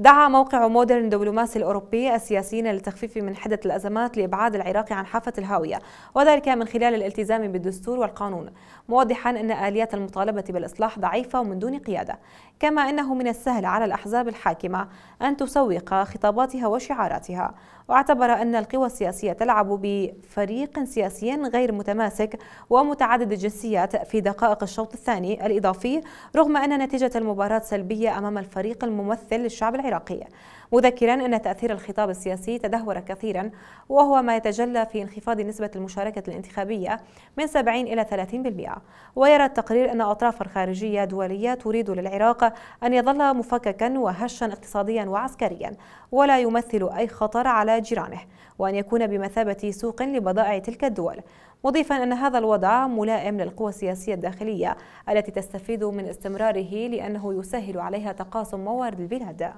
دعا موقع مودرن دبلوماسي الأوروبي السياسيين للتخفيف من حدة الأزمات لإبعاد العراق عن حافة الهاوية وذلك من خلال الالتزام بالدستور والقانون موضحا أن آليات المطالبة بالإصلاح ضعيفة ومن دون قيادة كما أنه من السهل على الأحزاب الحاكمة أن تسوق خطاباتها وشعاراتها واعتبر أن القوى السياسية تلعب بفريق سياسي غير متماسك ومتعدد الجنسيات في دقائق الشوط الثاني الإضافي رغم أن نتيجة المباراة سلبية أمام الفريق الممثل للشعب العراقي العراقية مذكرا أن تأثير الخطاب السياسي تدهور كثيرا وهو ما يتجلى في انخفاض نسبة المشاركة الانتخابية من 70 إلى 30% ويرى التقرير أن أطرافا خارجية دولية تريد للعراق أن يظل مفككا وهشا اقتصاديا وعسكريا ولا يمثل أي خطر على جيرانه وأن يكون بمثابة سوق لبضائع تلك الدول مضيفا أن هذا الوضع ملائم للقوى السياسية الداخلية التي تستفيد من استمراره لأنه يسهل عليها تقاسم موارد البلاد